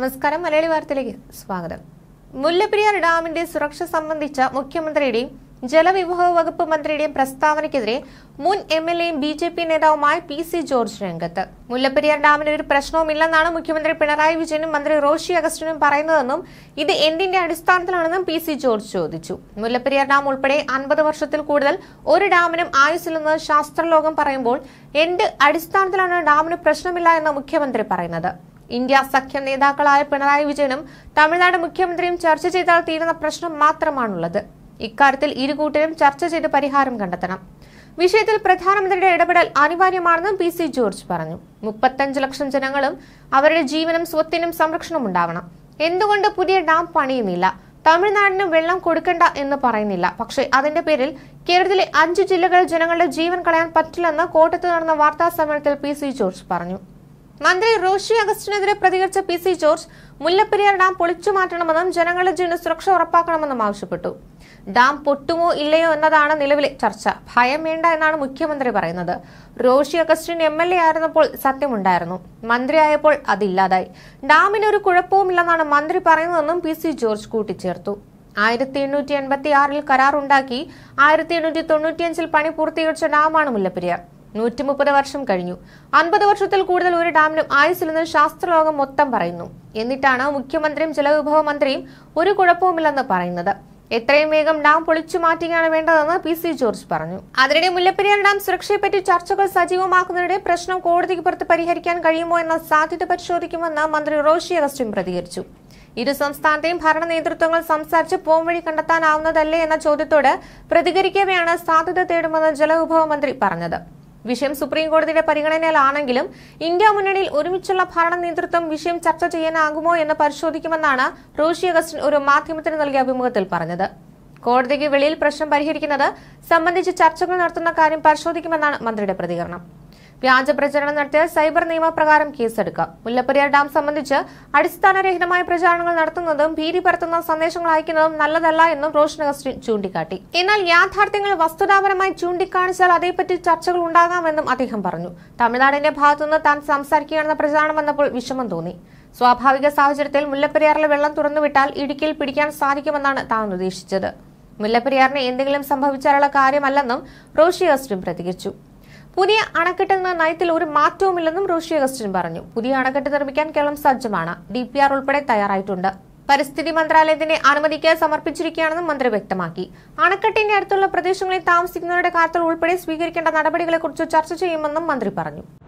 നമസ്കാരം മലയാളി വാർത്തയിലേക്ക് സ്വാഗതം മുല്ലപ്പെരിയാർ ഡാമിന്റെ സുരക്ഷ സംബന്ധിച്ച മുഖ്യമന്ത്രിയുടെയും ജലവിഭവ വകുപ്പ് മന്ത്രിയുടെയും പ്രസ്താവനയ്ക്കെതിരെ മുൻ എം എൽ എയും ബി ജെ പി നേതാവുമായ പി സി ജോർജ് രംഗത്ത് മുല്ലപ്പെരിയാർ ഡാമിന് ഒരു പ്രശ്നവുമില്ലെന്നാണ് മുഖ്യമന്ത്രി പിണറായി വിജയനും മന്ത്രി റോഷി അഗസ്റ്റിനും പറയുന്നതെന്നും ഇത് എന്തിന്റെ അടിസ്ഥാനത്തിലാണെന്നും പി സി ജോർജ് ചോദിച്ചു മുല്ലപ്പെരിയാർ ഡാം ഉൾപ്പെടെ അൻപത് വർഷത്തിൽ കൂടുതൽ ഒരു ഡാമിനും ആയുസില്ലെന്ന് ശാസ്ത്രലോകം പറയുമ്പോൾ എന്ത് അടിസ്ഥാനത്തിലാണ് ഡാമിന് പ്രശ്നമില്ല എന്ന് മുഖ്യമന്ത്രി പറയുന്നത് ഇന്ത്യ സഖ്യം നേതാക്കളായ പിണറായി വിജയനും തമിഴ്നാട് മുഖ്യമന്ത്രിയും ചർച്ച ചെയ്താൽ തീരുന്ന പ്രശ്നം മാത്രമാണുള്ളത് ഇക്കാര്യത്തിൽ ഇരുകൂട്ടരും ചർച്ച ചെയ്ത് പരിഹാരം കണ്ടെത്തണം വിഷയത്തിൽ പ്രധാനമന്ത്രിയുടെ ഇടപെടൽ അനിവാര്യമാണെന്ന് പി സി ജോർജ് പറഞ്ഞു മുപ്പത്തഞ്ച് ലക്ഷം ജനങ്ങളും അവരുടെ ജീവനും സ്വത്തിനും സംരക്ഷണം ഉണ്ടാവണം എന്തുകൊണ്ട് പുതിയ ഡാം പണിയുന്നില്ല തമിഴ്നാടിന് വെള്ളം കൊടുക്കണ്ട എന്ന് പറയുന്നില്ല പക്ഷേ അതിന്റെ പേരിൽ കേരളത്തിലെ അഞ്ച് ജില്ലകളിൽ ജനങ്ങളുടെ ജീവൻ കളയാൻ പറ്റില്ലെന്ന് കോട്ടത്ത് നടന്ന വാർത്താ സമ്മേളനത്തിൽ പി സി ജോർജ് പറഞ്ഞു മന്ത്രി റോഷി അഗസ്റ്റിനെതിരെ പ്രതികരിച്ച P C George Mullaperiyar dam പൊളിച്ചു മാറ്റണമെന്നും ജനങ്ങളുടെ ജീവന് സുരക്ഷ ഉറപ്പാക്കണമെന്നും ആവശ്യപ്പെട്ടു ഡാം പൊട്ടുമോ ഇല്ലയോ എന്നതാണ് നിലവിലെ ചർച്ച ഭയം വേണ്ട എന്നാണ് മുഖ്യമന്ത്രി പറയുന്നത് Roshi Augustine M L A ആയിരുന്നപ്പോൾ സത്യമുണ്ടായിരുന്നു മന്ത്രിയായപ്പോൾ അതില്ലാതായി ഡാമിന് ഒരു കുഴപ്പവുമില്ലെന്നാണ് മന്ത്രി പറയുന്നതെന്നും പി സി ജോർജ് കൂട്ടിച്ചേർത്തു ആയിരത്തി എണ്ണൂറ്റി എൺപത്തി ആറിൽ കരാറുണ്ടാക്കി ആയിരത്തി എണ്ണൂറ്റി തൊണ്ണൂറ്റിയഞ്ചിൽ പണി പൂർത്തീകരിച്ച ഡാമാണ് മുല്ലപ്പെരിയാർ നൂറ്റി മുപ്പത് വർഷം കഴിഞ്ഞു അൻപത് വർഷത്തിൽ കൂടുതൽ ഒരു ഡാമിനും ആയുസില്ലെന്ന് ശാസ്ത്രലോകം മൊത്തം പറയുന്നു എന്നിട്ടാണ് മുഖ്യമന്ത്രിയും ജലവിഭവ മന്ത്രിയും ഒരു കുഴപ്പവുമില്ലെന്ന് പറയുന്നത് എത്രയും വേഗം ഡാം പൊളിച്ചു മാറ്റുകയാണ് വേണ്ടതെന്ന് പി സി ജോർജ് പറഞ്ഞു അതിനിടെ മുല്ലപ്പെരിയാർ ഡാം സുരക്ഷയെപ്പറ്റി ചർച്ചകൾ സജീവമാക്കുന്നതിനിടെ പ്രശ്നം കോടതിക്ക് പുറത്ത് പരിഹരിക്കാൻ കഴിയുമോ എന്ന സാധ്യത പരിശോധിക്കുമെന്ന് മന്ത്രി റോഷി അഗസ്റ്റിൻ പ്രതികരിച്ചു ഇരു സംസ്ഥാനത്തെയും ഭരണ നേതൃത്വങ്ങൾ സംസാരിച്ച് വഴി കണ്ടെത്താനാവുന്നതല്ലേ എന്ന ചോദ്യത്തോട് പ്രതികരിക്കവെയാണ് സാധ്യത തേടുമെന്ന് ജലവിഭവ മന്ത്രി പറഞ്ഞത് വിഷയം സുപ്രീം കോടതിയുടെ പരിഗണനയിലാണെങ്കിലും ഇന്ത്യ മുന്നണിയിൽ ഒരുമിച്ചുള്ള ഭരണ നേതൃത്വം വിഷയം ചർച്ച ചെയ്യാനാകുമോ എന്ന് പരിശോധിക്കുമെന്നാണ് റോഷി അഗസ്റ്റിൻ ഒരു മാധ്യമത്തിന് നൽകിയ അഭിമുഖത്തിൽ പറഞ്ഞത് കോടതിക്ക് വെളിയിൽ പ്രശ്നം പരിഹരിക്കുന്നത് സംബന്ധിച്ച് ചർച്ചകൾ നടത്തുന്ന കാര്യം പരിശോധിക്കുമെന്നാണ് മന്ത്രിയുടെ പ്രതികരണം വ്യാജ പ്രചരണം നടത്തിയ സൈബർ നിയമപ്രകാരം കേസെടുക്കാം മുല്ലപ്പെരിയാർ ഡാം സംബന്ധിച്ച് അടിസ്ഥാനരഹിതമായ പ്രചാരണങ്ങൾ നടത്തുന്നതും ഭീതി പരത്തുന്ന സന്ദേശങ്ങൾ അയക്കുന്നതും നല്ലതല്ല എന്നും റോഷൻ അഗസ്റ്റിൻ ചൂണ്ടിക്കാട്ടി എന്നാൽ യാഥാർത്ഥ്യങ്ങൾ വസ്തുതാപരമായി ചൂണ്ടിക്കാണിച്ചാൽ അതേപ്പറ്റി ചർച്ചകൾ ഉണ്ടാകാമെന്നും അദ്ദേഹം പറഞ്ഞു തമിഴ്നാടിന്റെ ഭാഗത്തുനിന്ന് താൻ സംസാരിക്കുകയാണെന്ന പ്രചാരണം വന്നപ്പോൾ വിഷമം തോന്നി സ്വാഭാവിക സാഹചര്യത്തിൽ മുല്ലപ്പെരിയാറിലെ വെള്ളം തുറന്നുവിട്ടാൽ ഇടുക്കിയിൽ പിടിക്കാൻ സാധിക്കുമെന്നാണ് താൻ ഉദ്ദേശിച്ചത് മുല്ലപ്പെരിയാറിന് എന്തെങ്കിലും സംഭവിച്ചാലുള്ള കാര്യമല്ലെന്നും റോഷി അസ്റ്റും പ്രതികരിച്ചു പുതിയ അണക്കെട്ട് എന്ന നയത്തിൽ ഒരു മാറ്റവുമില്ലെന്നും റോഷി അഗസ്റ്റിൻ പറഞ്ഞു പുതിയ അണക്കെട്ട് നിർമ്മിക്കാൻ കേരളം സജ്ജമാണ് ഡി പി ആർ ഉൾപ്പെടെ തയ്യാറായിട്ടുണ്ട് പരിസ്ഥിതി മന്ത്രാലയത്തിന്റെ അനുമതിക്ക് സമർപ്പിച്ചിരിക്കുകയാണെന്നും മന്ത്രി വ്യക്തമാക്കി അണക്കെട്ടിന്റെ അടുത്തുള്ള പ്രദേശങ്ങളിൽ താമസിക്കുന്നവരുടെ കാര്യത്തിൽ ഉൾപ്പെടെ സ്വീകരിക്കേണ്ട നടപടികളെക്കുറിച്ച് ചർച്ച ചെയ്യുമെന്നും മന്ത്രി പറഞ്ഞു